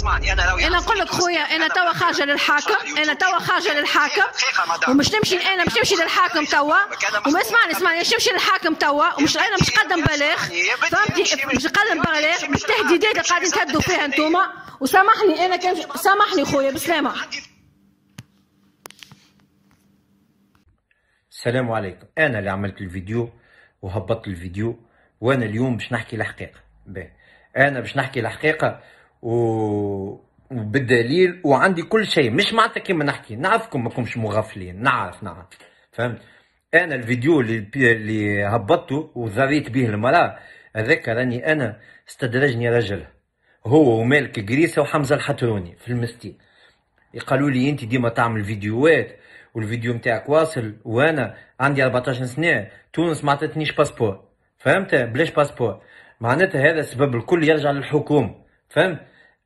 اسمعني انا لو انا نقول لك خويا انا توا خارجه للحاكم انا توا خارجه للحاكم ومش نمشي انا مش نمشي للحاكم توا وما اسمعني اسمعني مش نمشي للحاكم توا ومش انا مش قدم بلاغ فهمتي مش قدم بلاغ مش تهديدات اللي قاعدين تهدوا فيها انتوما وسامحني انا كان سامحني خويا بالسلامه السلام عليكم انا اللي عملت الفيديو وهبطت الفيديو وانا اليوم باش نحكي الحقيقه باهي انا باش نحكي الحقيقه و بالدليل وعندي كل شيء مش معناتها كيما نحكي نعرفكم ماكمش مغفلين نعرف نعرف فهمت انا الفيديو اللي اللي هبطته وزريت به المراه هذاك راني انا استدرجني رجل هو ومالك قريسه وحمزه الحتروني في المستين قالوا لي انت ديما تعمل فيديوهات والفيديو نتاعك واصل وانا عندي 14 سنه تونس ما عطتنيش باسبور فهمت بلاش باسبور معناتها هذا السبب الكل يرجع للحكومه فهم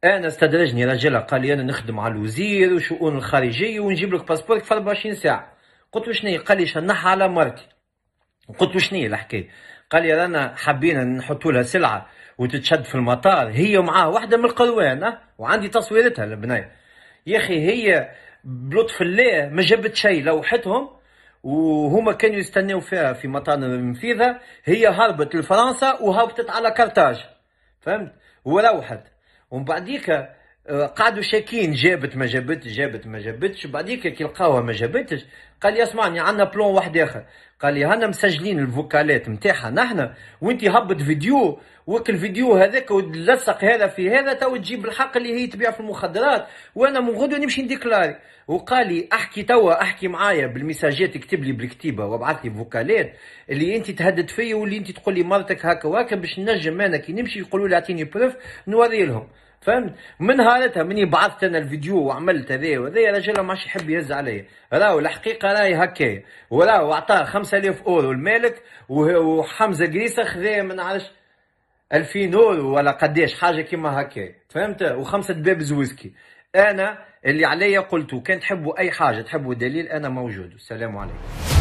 انا استدرجني رجل قال لي انا نخدم على الوزير وشؤون الخارجيه ونجيب لك باسبورك في 24 ساعه قلت له شنو قال لي شنحها على مرتي قلت له شنو الحكايه قال لي رانا حبينا نحطوا لها سلعه وتتشد في المطار هي ومعاه واحده من القروان وعندي تصويرتها البنيه يا اخي هي بلطف الله ما جابت شيء لوحتهم وهما كانوا يستناو فيها في مطار المنفيذة هي هربت لفرنسا وهبطت على كرتاج فهمت وروحت Uma dica قعدوا شاكين جابت ما جابتش جابت ما جابتش بعديك كي لقاوها ما جابتش قال لي اسمعني عندنا بلون واحد اخر قال لي هانا مسجلين الفوكالات نتاعها نحن وانت هبط فيديو وك الفيديو هذاك ولصق هذا في هذا تو تجيب الحق اللي هي تبيع في المخدرات وانا من غدوه نمشي نديكلاري وقال لي احكي توا احكي معايا بالمساجات اكتب لي بالكتيبه وابعث لي فوكالات اللي انت تهدد فيا واللي انت تقول لي مرتك هكا وهكا باش نجم انا كي نمشي يقولوا لي اعطيني بروف نوري لهم فهمت من هالتها مني بعثت انا الفيديو وعملت هذا وهذا رجل ما عادش يحب يهز علي راهو الحقيقه راهي هكايا وراهو اعطاه 5000 اورو المالك وحمزه قريسه خذاه ما نعرفش 2000 اورو ولا قداش حاجه كيما هكايا فهمت وخمسه دباب زويسكي انا اللي عليا قلته كان تحبوا اي حاجه تحبوا دليل انا موجود السلام عليكم